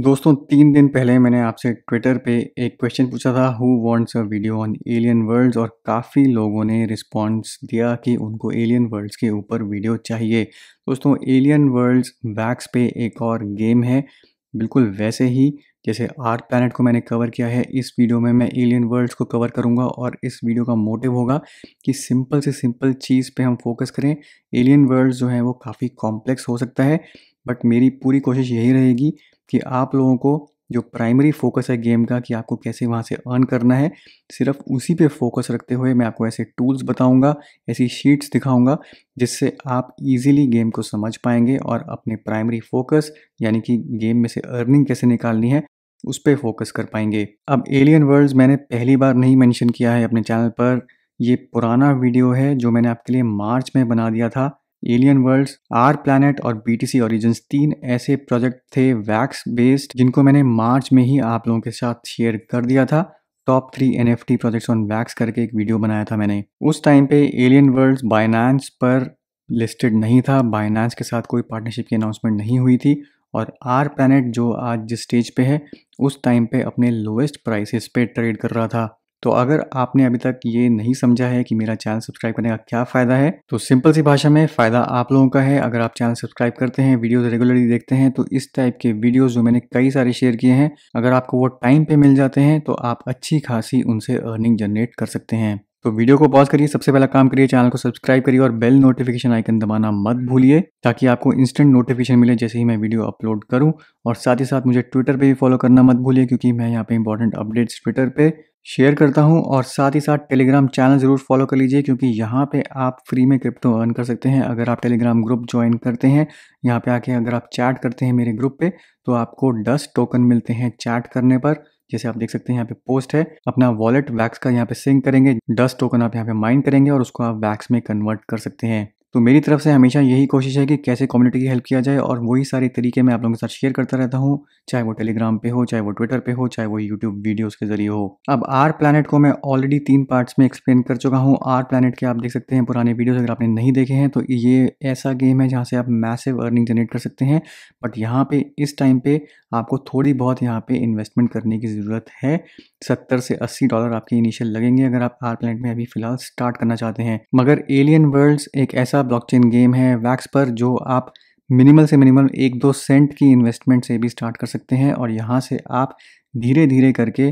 दोस्तों तीन दिन पहले मैंने आपसे ट्विटर पे एक क्वेश्चन पूछा था who wants a video on Alien Worlds और काफ़ी लोगों ने रिस्पॉन्स दिया कि उनको एलियन वर्ल्ड्स के ऊपर वीडियो चाहिए दोस्तों एलियन वर्ल्ड्स वैक्स पे एक और गेम है बिल्कुल वैसे ही जैसे आर्ट प्लानट को मैंने कवर किया है इस वीडियो में मैं एलियन वर्ल्ड्स को कवर करूंगा और इस वीडियो का मोटिव होगा कि सिंपल से सिंपल चीज़ पे हम फोकस करें एलियन वर्ल्ड्स जो हैं वो काफ़ी कॉम्प्लेक्स हो सकता है बट मेरी पूरी कोशिश यही रहेगी कि आप लोगों को जो प्राइमरी फोकस है गेम का कि आपको कैसे वहाँ से अर्न करना है सिर्फ उसी पे फोकस रखते हुए मैं आपको ऐसे टूल्स बताऊंगा ऐसी शीट्स दिखाऊंगा जिससे आप इजीली गेम को समझ पाएंगे और अपने प्राइमरी फोकस यानी कि गेम में से अर्निंग कैसे निकालनी है उस पर फोकस कर पाएंगे अब एलियन वर्ल्ड मैंने पहली बार नहीं मैंशन किया है अपने चैनल पर ये पुराना वीडियो है जो मैंने आपके लिए मार्च में बना दिया था एलियन वर्ल्ड्स आर प्लानट और बीटीसी ऑरिजन तीन ऐसे प्रोजेक्ट थे वैक्स बेस्ड जिनको मैंने मार्च में ही आप लोगों के साथ शेयर कर दिया था top three N F T projects on वैक्स करके एक वीडियो बनाया था मैंने उस टाइम पे एलियन वर्ल्ड बाइनांस पर लिस्टेड नहीं था बाइनांस के साथ कोई पार्टनरशिप की अनाउंसमेंट नहीं हुई थी और आर प्लानट जो आज जिस स्टेज पे है उस टाइम पे अपने लोएस्ट प्राइसेस पे ट्रेड कर रहा था तो अगर आपने अभी तक ये नहीं समझा है कि मेरा चैनल सब्सक्राइब करने का क्या फ़ायदा है तो सिंपल सी भाषा में फ़ायदा आप लोगों का है अगर आप चैनल सब्सक्राइब करते हैं वीडियोस रेगुलरली देखते हैं तो इस टाइप के वीडियोस जो मैंने कई सारे शेयर किए हैं अगर आपको वो टाइम पे मिल जाते हैं तो आप अच्छी खासी उनसे अर्निंग जनरेट कर सकते हैं तो वीडियो को पॉज करिए सबसे पहला काम करिए चैनल को सब्सक्राइब करिए और बेल नोटिफिकेशन आइकन दबाना मत भूलिए ताकि आपको इंस्टेंट नोटिफिकेशन मिले जैसे ही मैं वीडियो अपलोड करूं और साथ ही साथ मुझे ट्विटर पे भी फॉलो करना मत भूलिए क्योंकि मैं यहाँ पे इंपॉर्टेंट अपडेट्स ट्विटर पे शेयर करता हूँ और साथ ही साथ टेलीग्राम चैनल ज़रूर फॉलो कर लीजिए क्योंकि यहाँ पे आप फ्री में क्रिप्टो अर्न कर सकते हैं अगर आप टेलीग्राम ग्रुप ज्वाइन करते हैं यहाँ पे आके अगर आप चैट करते हैं मेरे ग्रुप पे तो आपको दस टोकन मिलते हैं चैट करने पर जैसे आप देख सकते हैं यहाँ पे पोस्ट है अपना वॉलेट वैक्स का यहाँ पे सिंक करेंगे डस्ट टोकन आप यहाँ पे माइन करेंगे और उसको आप वैक्स में कन्वर्ट कर सकते हैं तो मेरी तरफ से हमेशा यही कोशिश है कि कैसे कम्युनिटी की हेल्प किया जाए और वही सारे तरीके मैं आप लोगों के साथ शेयर करता रहता हूँ चाहे वो टेलीग्राम पे हो चाहे वो ट्विटर पे हो चाहे वो यूट्यूब वीडियोस के जरिए हो अब आर प्लानट को मैं ऑलरेडी तीन पार्ट्स में एक्सप्लेन कर चुका हूँ आर प्लानट के आप देख सकते हैं पुराने वीडियोज अगर आपने नहीं देखे हैं तो ये ऐसा गेम है जहाँ से आप मैसेव अर्निंग जनरेट कर सकते हैं बट यहाँ पे इस टाइम पे आपको थोड़ी बहुत यहाँ पे इन्वेस्टमेंट करने की ज़रूरत है सत्तर से अस्सी डॉलर आपके इनिशियल लगेंगे अगर आप आर प्लानट में अभी फिलहाल स्टार्ट करना चाहते हैं मगर एलियन वर्ल्ड्स एक ऐसा ऐसा ब्लॉकचेन गेम है वैक्स पर जो आप मिनिमल से मिनिमम एक दो सेंट की इन्वेस्टमेंट से भी स्टार्ट कर सकते हैं और यहाँ से आप धीरे धीरे करके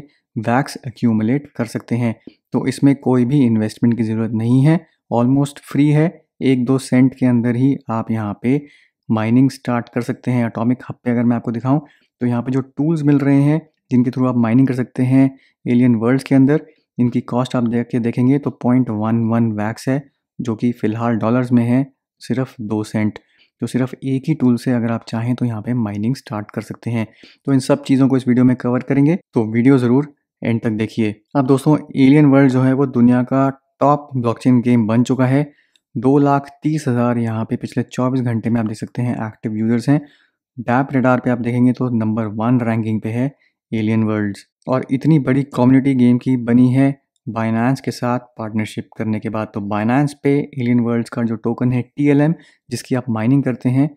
वैक्स एक्यूमुलेट कर सकते हैं तो इसमें कोई भी इन्वेस्टमेंट की ज़रूरत नहीं है ऑलमोस्ट फ्री है एक दो सेंट के अंदर ही आप यहाँ पे माइनिंग स्टार्ट कर सकते हैं अटोमिक हब पे अगर मैं आपको दिखाऊं तो यहाँ पे जो टूल्स मिल रहे हैं जिनके थ्रू आप माइनिंग कर सकते हैं एलियन वर्ल्ड्स के अंदर इनकी कॉस्ट आप देख के देखेंगे तो पॉइंट वन वन वैक्स है जो कि फ़िलहाल डॉलर्स में है सिर्फ दो सेंट तो सिर्फ एक ही टूल से अगर आप चाहें तो यहाँ पे माइनिंग स्टार्ट कर सकते हैं तो इन सब चीज़ों को इस वीडियो में कवर करेंगे तो वीडियो ज़रूर एंड तक देखिए अब दोस्तों एलियन वर्ल्ड जो है वो दुनिया का टॉप ब्लॉकचेन गेम बन चुका है दो लाख तीस हज़ार यहाँ पे पिछले चौबीस घंटे में आप देख सकते हैं एक्टिव यूज़र्स हैं डैप रेडार पर आप देखेंगे तो नंबर वन रैंकिंग पे है एलियन वर्ल्ड और इतनी बड़ी कम्युनिटी गेम की बनी है बाइनांस के साथ पार्टनरशिप करने के बाद तो बाइनांस पे एलियन वर्ल्ड्स का जो टोकन है टी जिसकी आप माइनिंग करते हैं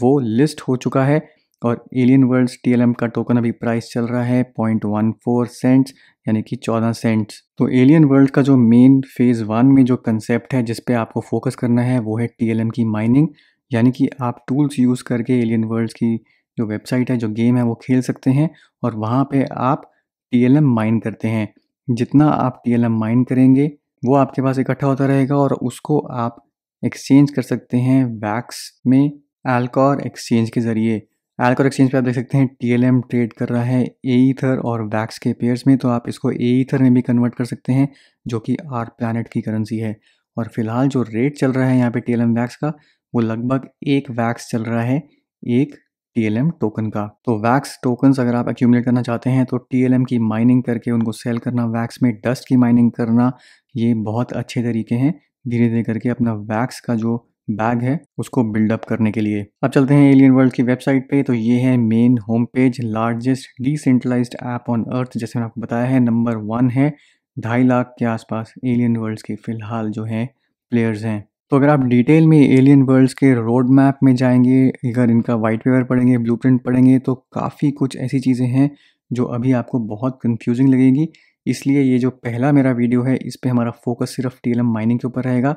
वो लिस्ट हो चुका है और एलियन वर्ल्ड्स टी का टोकन अभी प्राइस चल रहा है पॉइंट वन फोर सेंट्स यानी कि चौदह सेंट्स तो एलियन वर्ल्ड का जो मेन फेज़ वन में जो कंसेप्ट है जिसपे आपको फोकस करना है वो है टी की माइनिंग यानी कि आप टूल्स यूज़ करके एलियन वर्ल्ड्स की जो वेबसाइट है जो गेम है वो खेल सकते हैं और वहाँ पर आप टी माइन करते हैं जितना आप टी एल एम माइन करेंगे वो आपके पास इकट्ठा होता रहेगा और उसको आप एक्सचेंज कर सकते हैं वैक्स में एल्कोर एक्सचेंज के ज़रिए एल्कोर एक्सचेंज पे आप देख सकते हैं टी एल एम ट्रेड कर रहा है ए ईथर और वैक्स के पेयर्स में तो आप इसको ए ईथर में भी कन्वर्ट कर सकते हैं जो कि आर प्लानट की करेंसी है और फिलहाल जो रेट चल रहा है यहाँ पे टी एल एम वैक्स का वो लगभग एक वैक्स चल रहा है एक टी टोकन का तो वैक्स टोकन अगर आप एक्यूमलेट करना चाहते हैं तो टी की माइनिंग करके उनको सेल करना वैक्स में डस्ट की माइनिंग करना ये बहुत अच्छे तरीके हैं धीरे धीरे करके अपना वैक्स का जो बैग है उसको बिल्डअप करने के लिए अब चलते हैं एलियन वर्ल्ड की वेबसाइट पे तो ये है main home page largest decentralize app on earth जैसे मैंने आपको बताया है नंबर वन है ढाई लाख के आसपास एलियन वर्ल्ड्स के फिलहाल जो हैं प्लेयर्स हैं तो अगर आप डिटेल में एलियन वर्ल्ड्स के रोड मैप में जाएंगे अगर इनका वाइट पेपर पढ़ेंगे प्रिंट पढ़ेंगे तो काफ़ी कुछ ऐसी चीज़ें हैं जो अभी आपको बहुत कंफ्यूजिंग लगेगी इसलिए ये जो पहला मेरा वीडियो है इस पर हमारा फोकस सिर्फ टी माइनिंग के ऊपर रहेगा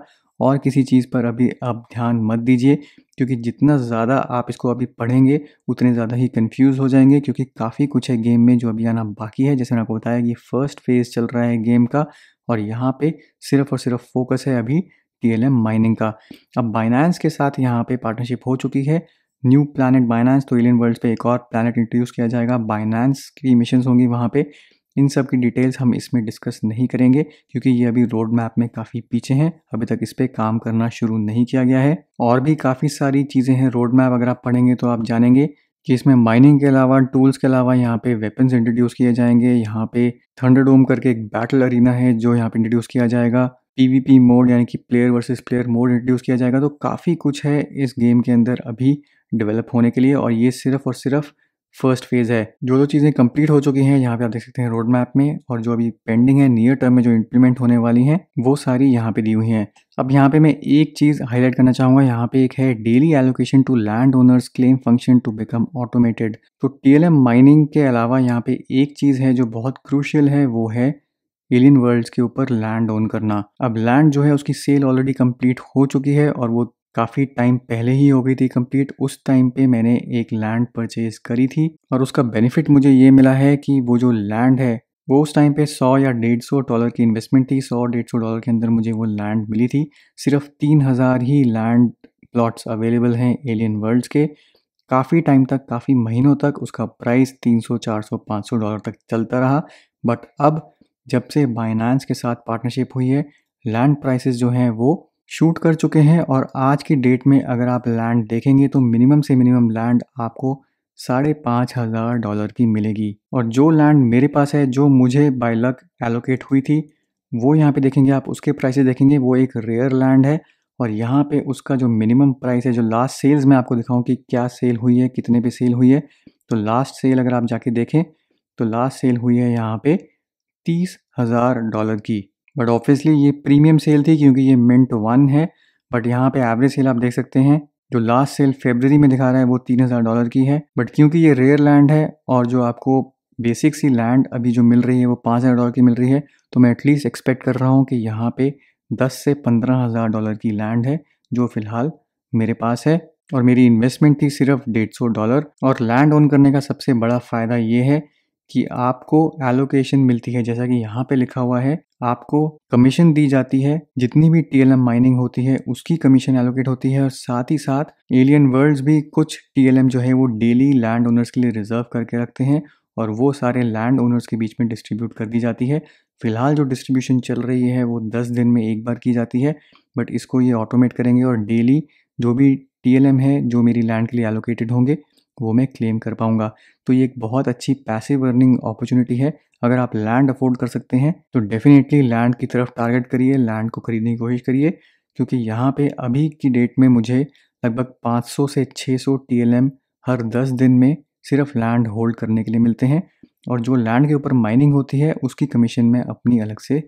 और किसी चीज़ पर अभी आप ध्यान मत दीजिए क्योंकि जितना ज़्यादा आप इसको अभी पढ़ेंगे उतने ज़्यादा ही कंफ्यूज हो जाएंगे क्योंकि काफ़ी कुछ है गेम में जो अभी आना बाकी है जैसे मैंने आपको बताया कि फ़र्स्ट फेज़ चल रहा है गेम का और यहाँ पे सिर्फ और सिर्फ फोकस है अभी टीएलएम माइनिंग का अब बाइनांस के साथ यहाँ पे पार्टनरशिप हो चुकी है न्यू प्लानट बाइनांस तो एलियन वर्ल्ड पे एक और प्लानट इंट्रोड्यूस किया जाएगा बाइनांस की मिशन होंगी वहाँ पे इन सब की डिटेल्स हम इसमें डिस्कस नहीं करेंगे क्योंकि ये अभी रोड मैप में काफ़ी पीछे हैं अभी तक इस पर काम करना शुरू नहीं किया गया है और भी काफ़ी सारी चीज़ें हैं रोड मैप अगर आप पढ़ेंगे तो आप जानेंगे कि इसमें माइनिंग के अलावा टूल्स के अलावा यहाँ पे वेपन्स इंट्रोड्यूस किए जाएंगे यहाँ पे डोम करके एक बैटल अरीना है जो यहाँ पे इंट्रोड्यूस किया जाएगा पीवीपी मोड यानी कि player versus player mode introduce किया जाएगा तो काफ़ी कुछ है इस गेम के अंदर अभी डेवलप होने के लिए और ये सिर्फ और सिर्फ फर्स्ट फेज़ है जो जो चीज़ें कंप्लीट हो चुकी हैं यहाँ पे आप देख सकते हैं रोड मैप में और जो अभी पेंडिंग है नियर टर्म में जो इंप्लीमेंट होने वाली हैं वो सारी यहाँ पे दी हुई हैं अब यहाँ पे मैं एक चीज़ हाईलाइट करना चाहूँगा यहाँ पे एक है daily allocation to land owners claim function to become automated तो टी माइनिंग के अलावा यहाँ पे एक चीज़ है जो बहुत क्रूशियल है वो है एलियन वर्ल्ड्स के ऊपर लैंड ओन करना अब लैंड जो है उसकी सेल ऑलरेडी कंप्लीट हो चुकी है और वो काफ़ी टाइम पहले ही हो गई थी कंप्लीट उस टाइम पे मैंने एक लैंड परचेज करी थी और उसका बेनिफिट मुझे ये मिला है कि वो जो लैंड है वो उस टाइम पे 100 या 150 डॉलर की इन्वेस्टमेंट थी 100 सौ डॉलर के अंदर मुझे वो लैंड मिली थी सिर्फ हजार ही लैंड प्लॉट्स अवेलेबल हैं एलियन वर्ल्ड्स के काफ़ी टाइम तक काफ़ी महीनों तक उसका प्राइस 300 400 500 डॉलर तक चलता रहा बट अब जब से बाइनांस के साथ पार्टनरशिप हुई है लैंड प्राइसेस जो हैं वो शूट कर चुके हैं और आज की डेट में अगर आप लैंड देखेंगे तो मिनिमम से मिनिमम लैंड आपको साढ़े पाँच हज़ार डॉलर की मिलेगी और जो लैंड मेरे पास है जो मुझे बाई लक एलोकेट हुई थी वो यहाँ पे देखेंगे आप उसके प्राइसेस देखेंगे वो एक रेयर लैंड है और यहाँ पे उसका जो मिनिमम प्राइस है जो लास्ट सेल्स में आपको दिखाऊँ कि क्या सेल हुई है कितने पे सेल हुई है तो लास्ट सेल अगर आप जाके देखें तो लास्ट सेल हुई है यहाँ पर तीस हज़ार डॉलर की बट ऑब्वियसली ये प्रीमियम सेल थी क्योंकि ये मिंट वन है बट यहाँ पे एवरेज सेल आप देख सकते हैं जो लास्ट सेल फेबररी में दिखा रहा है वो तीन हज़ार डॉलर की है बट क्योंकि ये रेयर लैंड है और जो आपको बेसिक सी लैंड अभी जो मिल रही है वो पाँच हज़ार डॉलर की मिल रही है तो मैं एटलीस्ट एक्सपेक्ट कर रहा हूँ कि यहाँ पे दस से पंद्रह हज़ार डॉलर की लैंड है जो फ़िलहाल मेरे पास है और मेरी इन्वेस्टमेंट थी सिर्फ डेढ़ सौ डॉलर और लैंड ओन करने का सबसे बड़ा फ़ायदा ये है कि आपको एलोकेशन मिलती है जैसा कि यहाँ पे लिखा हुआ है आपको कमीशन दी जाती है जितनी भी टीएलएम माइनिंग होती है उसकी कमीशन एलोकेट होती है और साथ ही साथ एलियन वर्ल्ड्स भी कुछ टीएलएम जो है वो डेली लैंड ओनर्स के लिए रिजर्व करके रखते हैं और वो सारे लैंड ओनर्स के बीच में डिस्ट्रीब्यूट कर दी जाती है फिलहाल जो डिस्ट्रीब्यूशन चल रही है वो दस दिन में एक बार की जाती है बट इसको ये ऑटोमेट करेंगे और डेली जो भी टी है जो मेरी लैंड के लिए एलोकेटेड होंगे वो मैं क्लेम कर पाऊँगा तो ये एक बहुत अच्छी पैसिव अर्निंग अपॉर्चुनिटी है अगर आप लैंड अफोर्ड कर सकते हैं तो डेफिनेटली लैंड की तरफ टारगेट करिए लैंड को खरीदने की कोशिश करिए क्योंकि यहाँ पे अभी की डेट में मुझे लगभग 500 से 600 सौ हर 10 दिन में सिर्फ लैंड होल्ड करने के लिए मिलते हैं और जो लैंड के ऊपर माइनिंग होती है उसकी कमीशन मैं अपनी अलग से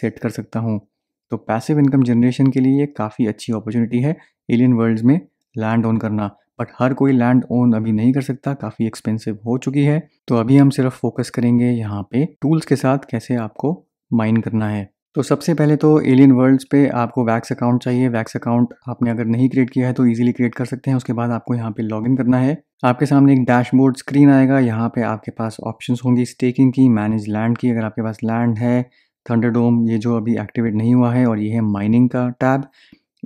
सेट कर सकता हूँ तो पैसिव इनकम जनरेशन के लिए ये काफ़ी अच्छी अपॉर्चुनिटी है एलियन वर्ल्ड्स में लैंड ऑन करना बट हर कोई लैंड ओन अभी नहीं कर सकता काफ़ी एक्सपेंसिव हो चुकी है तो अभी हम सिर्फ फोकस करेंगे यहाँ पे टूल्स के साथ कैसे आपको माइन करना है तो सबसे पहले तो एलियन वर्ल्ड्स पे आपको वैक्स अकाउंट चाहिए वैक्स अकाउंट आपने अगर नहीं क्रिएट किया है तो इजीली क्रिएट कर सकते हैं उसके बाद आपको यहाँ पे लॉगिन करना है आपके सामने एक डैशबोर्ड स्क्रीन आएगा यहाँ पे आपके पास ऑप्शंस होंगी स्टेकिंग की मैनेज लैंड की अगर आपके पास लैंड है थंडरडोम ये जो अभी एक्टिवेट नहीं हुआ है और ये है माइनिंग का टैब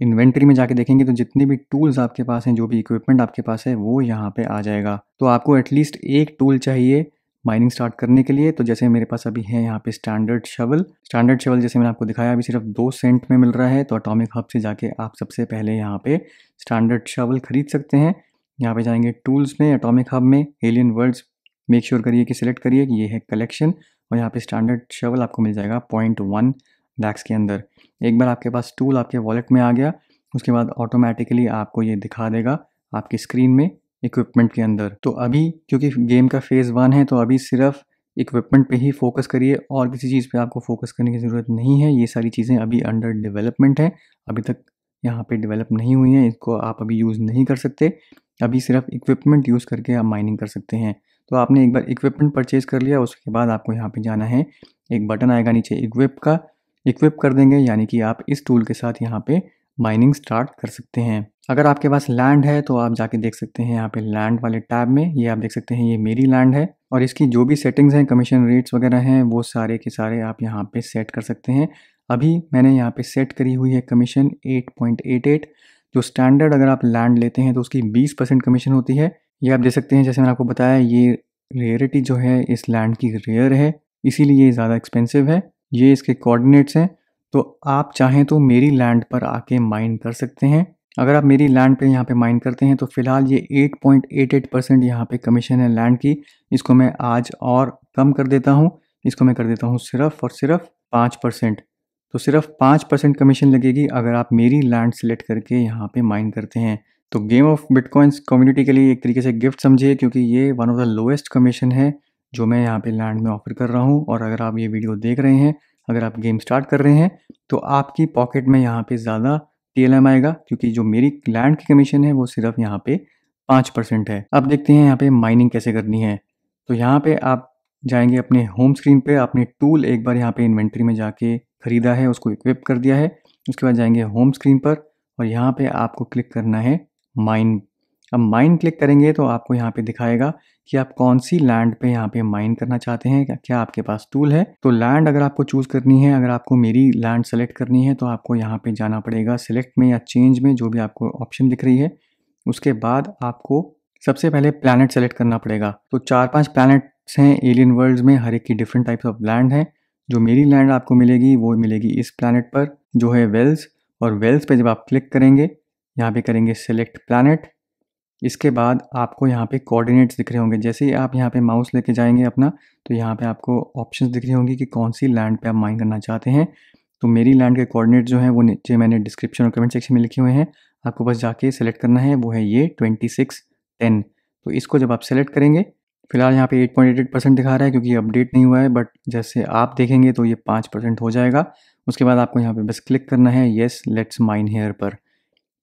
इन्वेंट्री में जाके देखेंगे तो जितने भी टूल्स आपके पास हैं जो भी इक्विपमेंट आपके पास है वो यहाँ पे आ जाएगा तो आपको एटलीस्ट एक टूल चाहिए माइनिंग स्टार्ट करने के लिए तो जैसे मेरे पास अभी है यहाँ पे स्टैंडर्ड शवल स्टैंडर्ड शवल जैसे मैंने आपको दिखाया अभी सिर्फ दो सेंट में मिल रहा है तो अटोमिक हब से जाके आप सबसे पहले यहाँ पे स्टैंडर्ड शवल खरीद सकते हैं यहाँ पे जाएंगे टूल्स में अटोमिक हब में एलियन वर्ड्स मेक श्योर करिए कि सिलेक्ट करिए कि ये है कलेक्शन और यहाँ पे स्टैंडर्ड शवल आपको मिल जाएगा पॉइंट वन डैक्स के अंदर एक बार आपके पास टूल आपके वॉलेट में आ गया उसके बाद ऑटोमेटिकली आपको ये दिखा देगा आपकी स्क्रीन में इक्विपमेंट के अंदर तो अभी क्योंकि गेम का फेज़ वन है तो अभी सिर्फ इक्विपमेंट पे ही फोकस करिए और किसी चीज़ पे आपको फोकस करने की ज़रूरत नहीं है ये सारी चीज़ें अभी अंडर डेवलपमेंट हैं अभी तक यहाँ पे डेवलप नहीं हुई हैं इसको आप अभी यूज़ नहीं कर सकते अभी सिर्फ इक्विपमेंट यूज़ करके आप माइनिंग कर सकते हैं तो आपने एक बार इक्विपमेंट परचेज़ कर लिया उसके बाद आपको यहाँ पर जाना है एक बटन आएगा नीचे इक्विप का इक्विप कर देंगे यानी कि आप इस टूल के साथ यहाँ पे माइनिंग स्टार्ट कर सकते हैं अगर आपके पास लैंड है तो आप जाके देख सकते हैं यहाँ पे लैंड वाले टैब में ये आप देख सकते हैं ये मेरी लैंड है और इसकी जो भी सेटिंग्स हैं कमीशन रेट्स वगैरह हैं वो सारे के सारे आप यहाँ पे सेट कर सकते हैं अभी मैंने यहाँ पे सेट करी हुई है कमीशन 8.88 जो स्टैंडर्ड अगर आप लैंड लेते हैं तो उसकी 20 परसेंट कमीशन होती है ये आप देख सकते हैं जैसे मैंने आपको बताया ये रेयरिटी जो है इस लैंड की रेयर है इसीलिए ये ज़्यादा एक्सपेंसिव है ये इसके कोऑर्डिनेट्स हैं तो आप चाहें तो मेरी लैंड पर आके माइन कर सकते हैं अगर आप मेरी लैंड पर यहाँ पे माइन करते हैं तो फिलहाल ये 8.88 परसेंट यहाँ पर कमीशन है लैंड की इसको मैं आज और कम कर देता हूँ इसको मैं कर देता हूँ सिर्फ और सिर्फ पाँच परसेंट तो सिर्फ पाँच परसेंट कमीशन लगेगी अगर आप मेरी लैंड सेलेक्ट करके यहाँ पे माइन करते हैं तो गेम ऑफ बिटकॉइंस कम्युनिटी के लिए एक तरीके से गिफ्ट समझिए क्योंकि ये one of the lowest commission है जो मैं यहाँ पे लैंड में ऑफर कर रहा हूँ और अगर आप ये वीडियो देख रहे हैं अगर आप गेम स्टार्ट कर रहे हैं तो आपकी पॉकेट में यहाँ पे ज़्यादा टी आएगा क्योंकि जो मेरी लैंड की कमीशन है वो सिर्फ यहाँ पे पाँच परसेंट है अब देखते हैं यहाँ पे माइनिंग कैसे करनी है तो यहाँ पे आप जाएंगे अपने होम स्क्रीन पे आपने टूल एक बार यहाँ पे इन्वेंट्री में जाके ख़रीदा है उसको इक्विप कर दिया है उसके बाद जाएंगे होम स्क्रीन पर और यहाँ पे आपको क्लिक करना है माइन अब माइन क्लिक करेंगे तो आपको यहाँ पे दिखाएगा कि आप कौन सी लैंड पे यहाँ पे माइन करना चाहते हैं क्या, क्या आपके पास टूल है तो लैंड अगर आपको चूज करनी है अगर आपको मेरी लैंड सेलेक्ट करनी है तो आपको यहाँ पे जाना पड़ेगा सेलेक्ट में या चेंज में जो भी आपको ऑप्शन दिख रही है उसके बाद आपको सबसे पहले प्लानट सेलेक्ट करना पड़ेगा तो चार पाँच प्लानट्स हैं एलियन वर्ल्ड में हर एक की डिफरेंट टाइप्स ऑफ लैंड हैं जो मेरी लैंड आपको मिलेगी वो मिलेगी इस प्लानट पर जो है वेल्स और वेल्स पर जब आप क्लिक करेंगे यहाँ पे करेंगे सेलेक्ट प्लानट इसके बाद आपको यहाँ पे कोऑर्डिनेट्स दिख रहे होंगे जैसे ही आप यहाँ पे माउस लेके जाएंगे अपना तो यहाँ पे आपको ऑप्शंस दिख रही होंगी कि कौन सी लैंड पे आप माइन करना चाहते हैं तो मेरी लैंड के कोऑर्डिनेट्स जो हैं वो नीचे मैंने डिस्क्रिप्शन और कमेंट सेक्शन में लिखे हुए हैं आपको बस जाके सेलेक्ट करना है वो है ये ट्वेंटी सिक्स टेन तो इसको जब आप सेलेक्ट करेंगे फिलहाल यहाँ पे एट परसेंट दिखा रहा है क्योंकि अपडेट नहीं हुआ है बट जैसे आप देखेंगे तो ये पाँच परसेंट हो जाएगा उसके बाद आपको यहाँ पे बस क्लिक करना है येस लेट्स माइन हेयर पर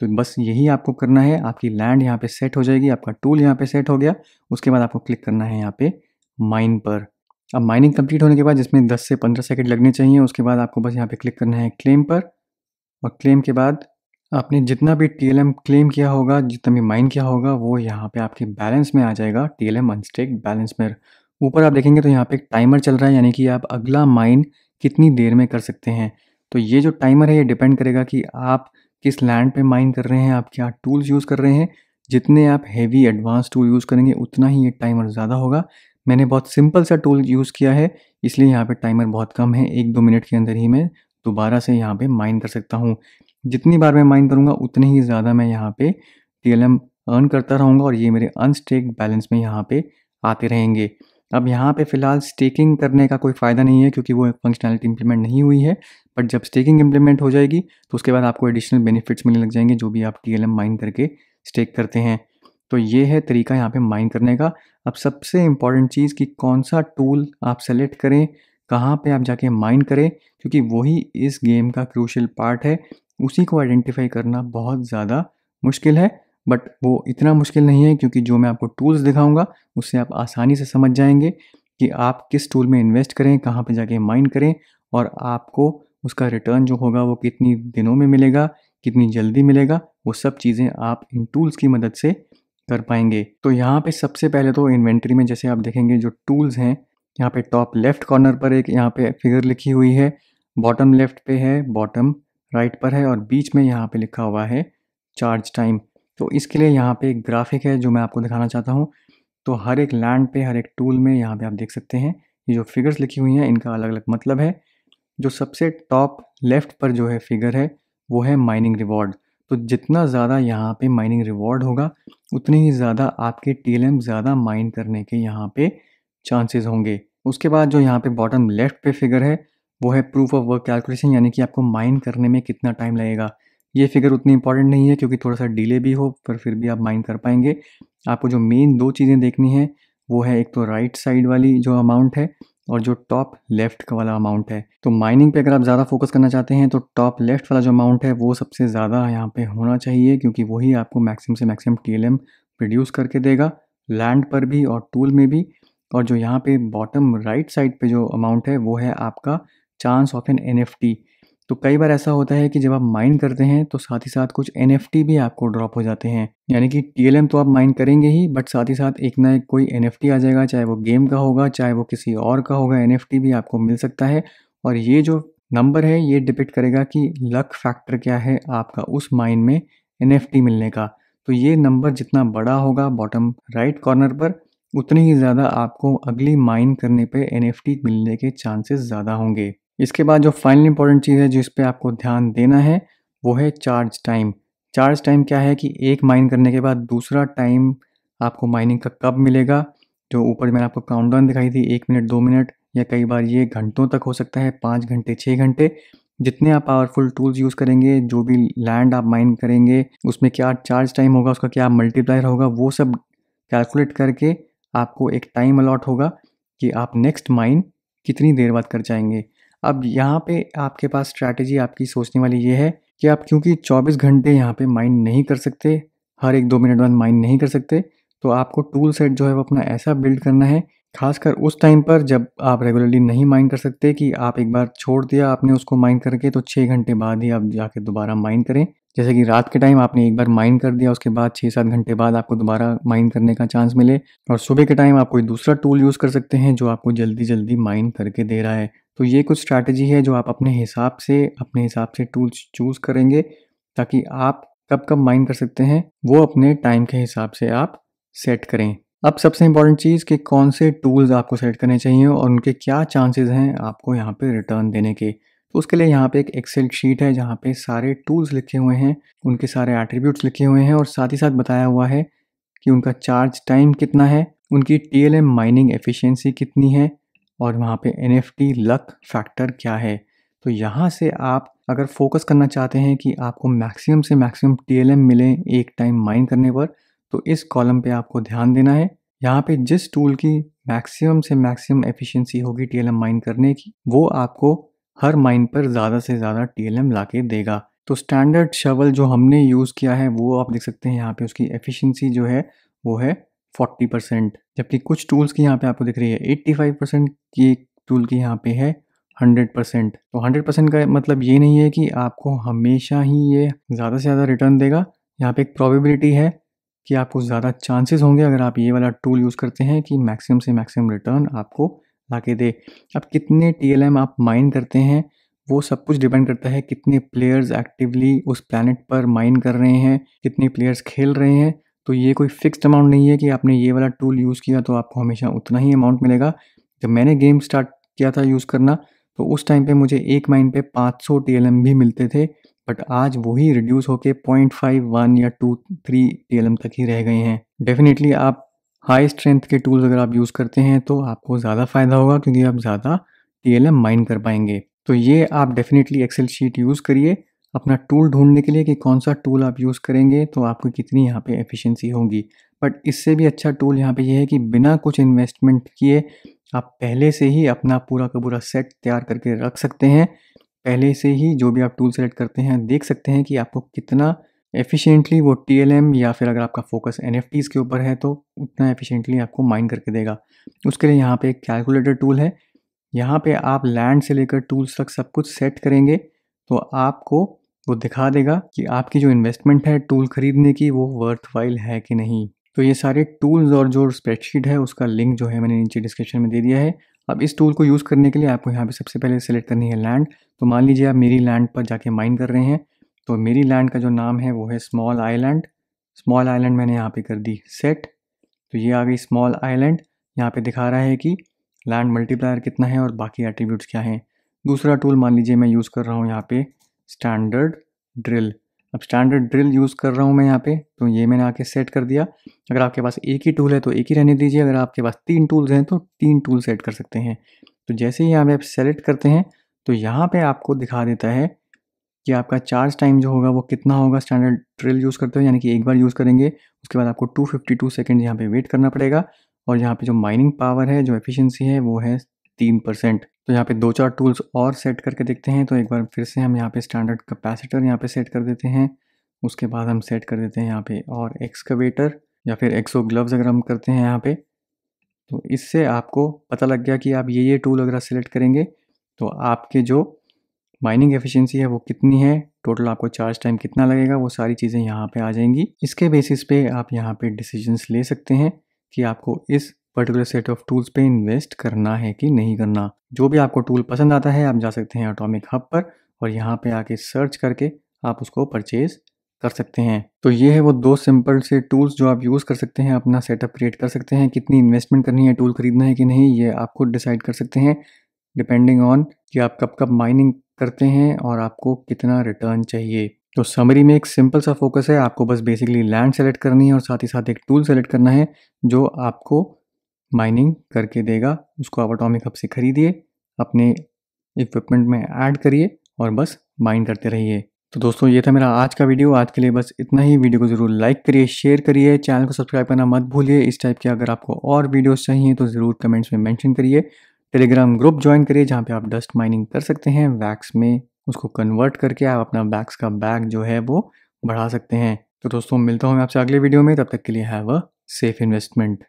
तो बस यही आपको करना है आपकी लैंड यहाँ पे सेट हो जाएगी आपका टूल यहाँ पे सेट हो गया उसके बाद आपको क्लिक करना है यहाँ पे माइन पर अब माइनिंग कंप्लीट होने के बाद जिसमें 10 से 15 सेकंड लगने चाहिए उसके बाद आपको बस यहाँ पे क्लिक करना है क्लेम पर और क्लेम के बाद आपने जितना भी टी क्लेम किया होगा जितना भी माइन किया होगा वो यहाँ पे आपके बैलेंस में आ जाएगा टी एल बैलेंस में ऊपर आप देखेंगे तो यहाँ पे एक टाइमर चल रहा है यानी कि आप अगला माइन कितनी देर में कर सकते हैं तो ये जो टाइमर है ये डिपेंड करेगा कि आप किस लैंड पे माइन कर रहे हैं आप क्या टूल्स यूज़ कर रहे हैं जितने आप हैवी एडवांस टूल यूज़ करेंगे उतना ही ये टाइमर ज़्यादा होगा मैंने बहुत सिंपल सा टूल यूज़ किया है इसलिए यहाँ पे टाइमर बहुत कम है एक दो मिनट के अंदर ही मैं दोबारा से यहाँ पे माइन कर सकता हूँ जितनी बार मैं माइन करूँगा उतने ही ज़्यादा मैं यहाँ पे टी अर्न करता रहूँगा और ये मेरे अनस्टेक बैलेंस में यहाँ पर आते रहेंगे अब यहाँ पे फ़िलहाल स्टेकिंग करने का कोई फ़ायदा नहीं है क्योंकि वो फंक्शनैलिटी इंप्लीमेंट नहीं हुई है बट जब स्टेकिंग इंप्लीमेंट हो जाएगी तो उसके बाद आपको एडिशनल बेनिफिट्स मिलने लग जाएंगे जो भी आप टी एल एम माइन करके स्टेक करते हैं तो ये है तरीका यहाँ पे माइन करने का अब सबसे इम्पॉर्टेंट चीज़ कि कौन सा टूल आप सेलेक्ट करें कहाँ पे आप जाके माइन करें क्योंकि वही इस गेम का क्रूशल पार्ट है उसी को आइडेंटिफाई करना बहुत ज़्यादा मुश्किल है बट वो इतना मुश्किल नहीं है क्योंकि जो मैं आपको टूल्स दिखाऊंगा उससे आप आसानी से समझ जाएंगे कि आप किस टूल में इन्वेस्ट करें कहाँ पे जाके माइन करें और आपको उसका रिटर्न जो होगा वो कितनी दिनों में मिलेगा कितनी जल्दी मिलेगा वो सब चीज़ें आप इन टूल्स की मदद से कर पाएंगे तो यहाँ पे सबसे पहले तो इन्वेंट्री में जैसे आप देखेंगे जो टूल्स हैं यहाँ पे टॉप लेफ्ट कॉर्नर पर एक यहाँ पे फिगर लिखी हुई है बॉटम लेफ्ट पे है बॉटम राइट पर है और बीच में यहाँ पे लिखा हुआ है चार्ज टाइम तो इसके लिए यहाँ पे एक ग्राफिक है जो मैं आपको दिखाना चाहता हूँ तो हर एक लैंड पे हर एक टूल में यहाँ पे आप देख सकते हैं ये जो फिगर्स लिखी हुई हैं इनका अलग अलग मतलब है जो सबसे टॉप लेफ्ट पर जो है फिगर है वो है माइनिंग रिवॉर्ड तो जितना ज़्यादा यहाँ पे माइनिंग रिवॉर्ड होगा उतने ही ज़्यादा आपके टी ज़्यादा माइन करने के यहाँ पे चांसेस होंगे उसके बाद जो यहाँ पे बॉटम लेफ्ट पे फिगर है वो है प्रूफ ऑफ वर्क कैलकुलेशन यानी कि आपको माइन करने में कितना टाइम लगेगा ये फिगर उतनी इंपॉर्टेंट नहीं है क्योंकि थोड़ा सा डिले भी हो पर फिर भी आप माइन कर पाएंगे आपको जो मेन दो चीज़ें देखनी है वो है एक तो राइट right साइड वाली जो अमाउंट है और जो टॉप लेफ्ट का वाला अमाउंट है तो माइनिंग पे अगर आप ज़्यादा फोकस करना चाहते हैं तो टॉप लेफ्ट वाला जो अमाउंट है वो सबसे ज़्यादा यहाँ पे होना चाहिए क्योंकि वही आपको मैक्सिमम से मैक्सिमम टी प्रोड्यूस करके देगा लैंड पर भी और टूल में भी और जो यहाँ पे बॉटम राइट साइड पे जो अमाउंट है वो है आपका चांस ऑफ एन एन तो कई बार ऐसा होता है कि जब आप माइन करते हैं तो साथ ही साथ कुछ एन भी आपको ड्रॉप हो जाते हैं यानी कि टी तो आप माइन करेंगे ही बट साथ ही साथ एक ना एक कोई एन आ जाएगा चाहे वो गेम का होगा चाहे वो किसी और का होगा एन भी आपको मिल सकता है और ये जो नंबर है ये डिपेक्ट करेगा कि लक फैक्टर क्या है आपका उस माइन में एन मिलने का तो ये नंबर जितना बड़ा होगा बॉटम राइट कॉर्नर पर उतने ही ज़्यादा आपको अगली माइन करने पे एन मिलने के चांसेस ज़्यादा होंगे इसके बाद जो फाइनल इंपॉर्टेंट चीज़ है जिस पर आपको ध्यान देना है वो है चार्ज टाइम चार्ज टाइम क्या है कि एक माइन करने के बाद दूसरा टाइम आपको माइनिंग का कब मिलेगा जो ऊपर मैंने आपको काउंटडाउन दिखाई थी एक मिनट दो मिनट या कई बार ये घंटों तक हो सकता है पाँच घंटे छः घंटे जितने आप पावरफुल टूल्स यूज़ करेंगे जो भी लैंड आप माइन करेंगे उसमें क्या चार्ज टाइम होगा उसका क्या मल्टीप्लायर होगा वो सब कैलकुलेट करके आपको एक टाइम अलॉट होगा कि आप नेक्स्ट माइन कितनी देर बाद कर जाएंगे अब यहाँ पे आपके पास स्ट्रैटेजी आपकी सोचने वाली ये है कि आप क्योंकि 24 घंटे यहाँ पे माइंड नहीं कर सकते हर एक दो मिनट बाद माइंड नहीं कर सकते तो आपको टूल सेट जो है वो अपना ऐसा बिल्ड करना है खासकर उस टाइम पर जब आप रेगुलरली नहीं माइंड कर सकते कि आप एक बार छोड़ दिया आपने उसको माइंड करके तो छः घंटे बाद ही आप जाके दोबारा माइंड करें जैसे कि रात के टाइम आपने एक बार माइंड कर दिया उसके बाद छः सात घंटे बाद आपको दोबारा माइंड करने का चांस मिले और सुबह के टाइम आप कोई दूसरा टूल यूज़ कर सकते हैं जो आपको जल्दी जल्दी माइंड करके दे रहा है तो ये कुछ स्ट्रैटेजी है जो आप अपने हिसाब से अपने हिसाब से टूल्स चूज़ करेंगे ताकि आप कब कब माइन कर सकते हैं वो अपने टाइम के हिसाब से आप सेट करें अब सबसे इंपॉर्टेंट चीज़ कि कौन से टूल्स आपको सेट करने चाहिए और उनके क्या चांसेस हैं आपको यहाँ पे रिटर्न देने के तो उसके लिए यहाँ पे एक एक्सेल शीट है जहाँ पे सारे टूल्स लिखे हुए हैं उनके सारे एट्रीब्यूट्स लिखे हुए हैं और साथ ही साथ बताया हुआ है कि उनका चार्ज टाइम कितना है उनकी टी माइनिंग एफिशिएंसी कितनी है और वहाँ पे एन लक फैक्टर क्या है तो यहाँ से आप अगर फोकस करना चाहते हैं कि आपको मैक्सिमम से मैक्सिमम टी मिले एक टाइम माइन करने पर तो इस कॉलम पे आपको ध्यान देना है यहाँ पे जिस टूल की मैक्सिमम से मैक्सिमम एफिशिएंसी होगी टी माइन करने की वो आपको हर माइन पर ज़्यादा से ज़्यादा टी एल लाके देगा तो स्टैंडर्ड शवल जो हमने यूज़ किया है वो आप देख सकते हैं यहाँ पे उसकी एफिशिएंसी जो है वो है फोर्टी परसेंट जबकि कुछ टूल्स की यहाँ पे आपको दिख रही है एट्टी फाइव परसेंट की टूल की यहाँ पे है हंड्रेड परसेंट तो हंड्रेड परसेंट का मतलब ये नहीं है कि आपको हमेशा ही ये ज़्यादा से ज़्यादा रिटर्न देगा यहाँ पे एक प्रोबेबिलिटी है कि आपको ज़्यादा चांसेस होंगे अगर आप ये वाला टूल यूज़ करते हैं कि मैक्सिमम से मैक्सिमम रिटर्न आपको ला के दे अब कितने टी आप माइन करते हैं वो सब कुछ डिपेंड करता है कितने प्लेयर्स एक्टिवली उस प्लानट पर माइन कर रहे हैं कितने प्लेयर्स खेल रहे हैं तो ये कोई फ़िक्स्ड अमाउंट नहीं है कि आपने ये वाला टूल यूज़ किया तो आपको हमेशा उतना ही अमाउंट मिलेगा जब मैंने गेम स्टार्ट किया था यूज़ करना तो उस टाइम पे मुझे एक माइन पे 500 सौ भी मिलते थे बट आज वही रिड्यूस होकर पॉइंट फाइव वन या टू थ्री टी तक ही रह गए हैं डेफिनेटली आप हाई स्ट्रेंथ के टूल्स अगर आप यूज़ करते हैं तो आपको ज़्यादा फ़ायदा होगा क्योंकि आप ज़्यादा टी माइन कर पाएंगे तो ये आप डेफिनेटली एक्सेल शीट यूज़ करिए अपना टूल ढूंढने के लिए कि कौन सा टूल आप यूज़ करेंगे तो आपको कितनी यहाँ पे एफिशिएंसी होगी बट इससे भी अच्छा टूल यहाँ पे यह है कि बिना कुछ इन्वेस्टमेंट किए आप पहले से ही अपना पूरा का पूरा सेट तैयार करके रख सकते हैं पहले से ही जो भी आप टूल सेलेक्ट करते हैं देख सकते हैं कि आपको कितना एफिशिएंटली वो टी या फिर अगर आपका फोकस एन के ऊपर है तो उतना एफिशिएंटली आपको माइंड करके देगा उसके लिए यहाँ पे एक कैलकुलेटर टूल है यहाँ पे आप लैंड से लेकर टूल्स तक सब कुछ सेट करेंगे तो आपको वो दिखा देगा कि आपकी जो इन्वेस्टमेंट है टूल खरीदने की वो वर्थ वाइल है कि नहीं तो ये सारे टूल्स और जो स्प्रेडशीट है उसका लिंक जो है मैंने नीचे डिस्क्रिप्शन में दे दिया है अब इस टूल को यूज़ करने के लिए आपको यहाँ पे सबसे पहले सेलेक्ट करनी है लैंड तो मान लीजिए आप मेरी लैंड पर जाके माइन कर रहे हैं तो मेरी लैंड का जो नाम है वो है स्मॉल आइलैंड स्मॉल आइलैंड मैंने यहाँ पे कर दी सेट तो ये आ गई स्मॉल आइलैंड यहाँ पे दिखा रहा है कि लैंड मल्टीप्लायर कितना है और बाकी एट्रीब्यूट्स क्या हैं दूसरा टूल मान लीजिए मैं यूज़ कर रहा हूँ यहाँ पे स्टैंडर्ड ड्रिल अब स्टैंडर्ड ड्रिल यूज़ कर रहा हूँ मैं यहाँ पे तो ये मैंने आके सेट कर दिया अगर आपके पास एक ही टूल है तो एक ही रहने दीजिए अगर आपके पास तीन टूल्स हैं तो तीन टूल सेट कर सकते हैं तो जैसे ही यहाँ पे आप सेलेक्ट करते हैं तो यहाँ पे आपको दिखा देता है कि आपका चार्ज टाइम जो होगा वो कितना होगा स्टैंडर्ड ड्रिल यूज़ करते हुए यानी कि एक बार यूज़ करेंगे उसके बाद आपको टू फिफ्टी टू सेकेंड यहाँ पर वेट करना पड़ेगा और यहाँ पर जो माइनिंग पावर है जो एफिशेंसी है वो है तीन परसेंट तो यहाँ पे दो चार टूल्स और सेट करके देखते हैं तो एक बार फिर से हम यहाँ पे स्टैंडर्ड कैपेसिटर यहाँ पे सेट कर देते हैं उसके बाद हम सेट कर देते हैं यहाँ पे और एक्सकवेटर या फिर एक्सो ग्लव्स अगर हम करते हैं यहाँ पे तो इससे आपको पता लग गया कि आप ये ये टूल अगर सेलेक्ट करेंगे तो आपके जो माइनिंग एफिशिएंसी है वो कितनी है टोटल आपको चार्ज टाइम कितना लगेगा वो सारी चीज़ें यहाँ पे आ जाएंगी इसके बेसिस पे आप यहाँ पे डिसीजंस ले सकते हैं कि आपको इस पर्टिकुलर सेट ऑफ टूल्स पे इन्वेस्ट करना है कि नहीं करना जो भी आपको टूल पसंद आता है आप जा सकते हैं ऑटोमिक हब पर और यहाँ पे आके सर्च करके आप उसको परचेज कर सकते हैं तो ये है वो दो सिंपल से टूल्स जो आप यूज़ कर सकते हैं अपना सेटअप क्रिएट कर सकते हैं कितनी इन्वेस्टमेंट करनी है टूल खरीदना है कि नहीं ये आप खुद डिसाइड कर सकते हैं डिपेंडिंग ऑन कि आप कब कब माइनिंग करते हैं और आपको कितना रिटर्न चाहिए तो समरी में एक सिंपल सा फोकस है आपको बस बेसिकली लैंड सेलेक्ट करनी है और साथ ही साथ एक टूल सेलेक्ट करना है जो आपको माइनिंग करके देगा उसको आप अटोमिक हब से खरीदिए अपने इक्विपमेंट में ऐड करिए और बस माइन करते रहिए तो दोस्तों ये था मेरा आज का वीडियो आज के लिए बस इतना ही वीडियो को ज़रूर लाइक करिए शेयर करिए चैनल को सब्सक्राइब करना मत भूलिए इस टाइप के अगर आपको और वीडियोस चाहिए तो ज़रूर कमेंट्स में मेंशन करिए टेलीग्राम ग्रुप ज्वाइन करिए जहाँ पे आप डस्ट माइनिंग कर सकते हैं वैक्स में उसको कन्वर्ट करके आप अपना वैक्स का बैग जो है वो बढ़ा सकते हैं तो दोस्तों मिलता हूँ मैं आपसे अगले वीडियो में तब तक के लिए हैव अ सेफ इन्वेस्टमेंट